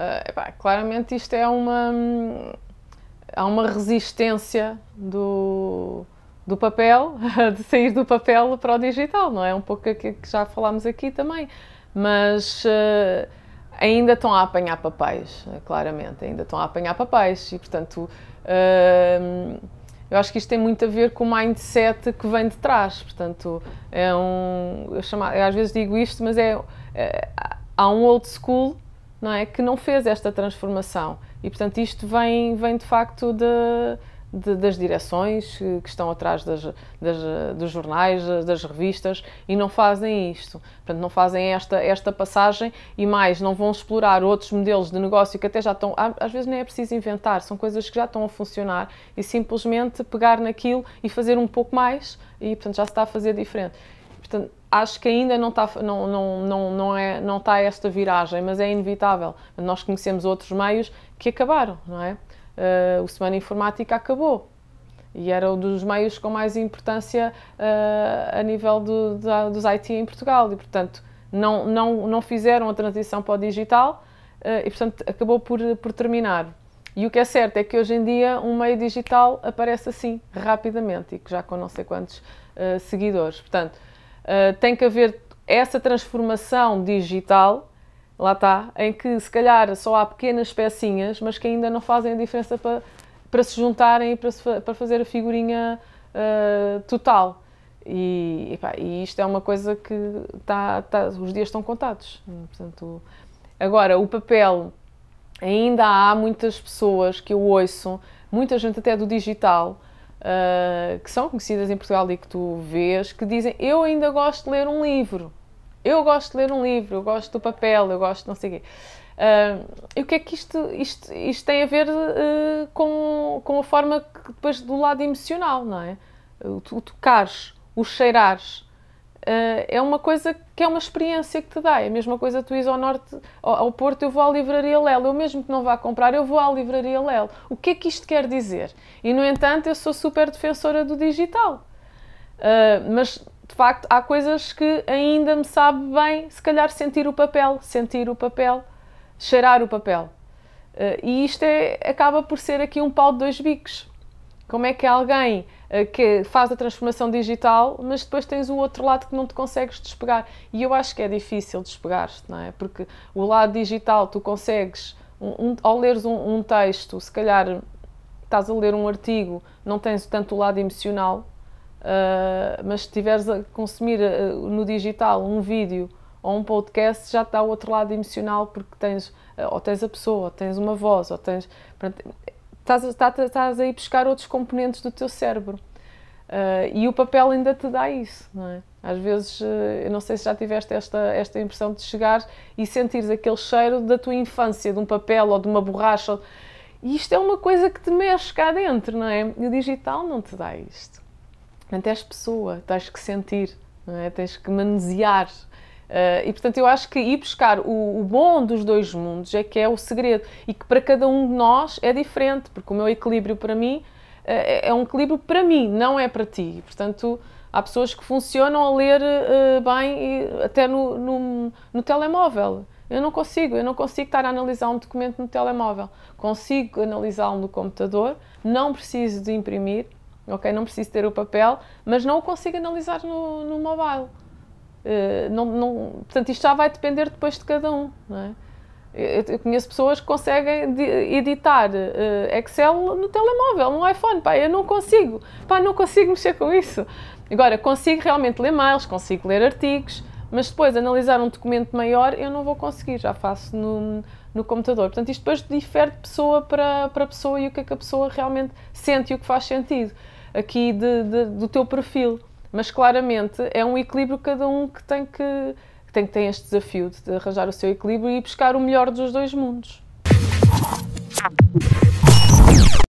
Eh, epá, claramente isto é uma. Há uma resistência do, do papel, de sair do papel para o digital, não é? Um pouco que, que já falámos aqui também. Mas uh, ainda estão a apanhar papéis, claramente, ainda estão a apanhar papéis e, portanto, uh, eu acho que isto tem muito a ver com o mindset que vem de trás. Portanto, é um. Eu, chamo, eu às vezes digo isto, mas é. é há um old school não é? Que não fez esta transformação. E, portanto, isto vem, vem de facto de, de, das direções que estão atrás das, das, dos jornais, das revistas e não fazem isto. Portanto, não fazem esta, esta passagem e mais, não vão explorar outros modelos de negócio que até já estão. Às vezes nem é preciso inventar, são coisas que já estão a funcionar e simplesmente pegar naquilo e fazer um pouco mais e, portanto, já se está a fazer diferente. Portanto, acho que ainda não está não, não, não, não é, não tá esta viragem, mas é inevitável. Nós conhecemos outros meios que acabaram, não é? Uh, o Semana Informática acabou e era um dos meios com mais importância uh, a nível do, da, dos IT em Portugal e, portanto, não, não, não fizeram a transição para o digital uh, e, portanto, acabou por, por terminar. E o que é certo é que hoje em dia um meio digital aparece assim, rapidamente, e já com não sei quantos seguidores. Portanto, ah, tem que haver essa transformação digital, lá está, em que se calhar só há pequenas pecinhas, mas que ainda não fazem a diferença para, para se juntarem e para, se, para fazer a figurinha uh, total. E, e, isto é uma coisa que tá, tá, os dias estão contados. Portanto, agora, o papel, ainda há muitas pessoas que eu ouço, muita gente até do digital, uh, que são conhecidas em Portugal e que tu vês, que dizem eu ainda gosto de ler um livro, eu gosto de ler um livro, eu gosto do papel, eu gosto de não sei o quê. Uh, e o que é que isto, isto, isto tem a ver uh, com, com a forma que depois do lado emocional, não é? O, o tocares, o cheirares, Uh, é uma coisa que é uma experiência que te dá. É a mesma coisa tu ires ao norte, ao, ao Porto, eu vou à livraria Lelo. Eu mesmo que não vá comprar, eu vou à livraria Lelo. O que é que isto quer dizer? E, no entanto, eu sou super defensora do digital. Uh, mas, de facto, há coisas que ainda me sabe bem, se calhar, sentir o papel, sentir o papel, cheirar o papel. Uh, e isto é, acaba por ser aqui um pau de dois bicos. Como é que alguém eh, que faz a transformação digital, mas depois tens o outro lado que não te consegues despegar. E eu acho que é difícil despegar-te, não é? Porque o lado digital tu consegues, um, um, ao leres um, um, texto, se calhar estás a ler um artigo, não tens tanto o lado emocional, uh, mas se estiveres a consumir uh, no digital um vídeo ou um podcast, já te dá o outro lado emocional, porque tens, uh, ou tens a pessoa, ou tens uma voz, ou tens estás, estás, estás a ir buscar outros componentes do teu cérebro. Uh, e o papel ainda te dá isso, não é? Às vezes, uh, eu não sei se já tiveste esta, esta impressão de chegar e sentires aquele cheiro da tua infância, de um papel ou de uma borracha. E isto é uma coisa que te mexe cá dentro, não é? E o digital não te dá isto. Portanto, és pessoa, tens que sentir, não é? tens que manusear Uh, e portanto, eu acho que ir buscar o, o, bom dos dois mundos é que é o segredo e que para cada um de nós é diferente, porque o meu equilíbrio para mim uh, é, um equilíbrio para mim, não é para ti. E, portanto, há pessoas que funcionam a ler uh, bem e, até no, no, no, telemóvel. Eu não consigo, eu não consigo estar a analisar um documento no telemóvel. Consigo analisá-lo no computador, não preciso de imprimir, ok? Não preciso ter o papel, mas não o consigo analisar no, no mobile. Eh, não, não, portanto, isto já vai depender depois de cada um. Não é? eu, conheço pessoas que conseguem editar eh, Excel no telemóvel, no iPhone. Pá, eu não consigo. Pá, não consigo mexer com isso. Agora, consigo realmente ler mails, consigo ler artigos, mas depois analisar um documento maior eu não vou conseguir, já faço no, no computador. Portanto, isto depois difere de pessoa para, para pessoa e o que é que a pessoa realmente sente e o que faz sentido aqui de, de, do teu perfil. Mas claramente é um equilíbrio cada um que tem que, que tem, que tem este desafio de arranjar o seu equilíbrio e buscar o melhor dos dois mundos.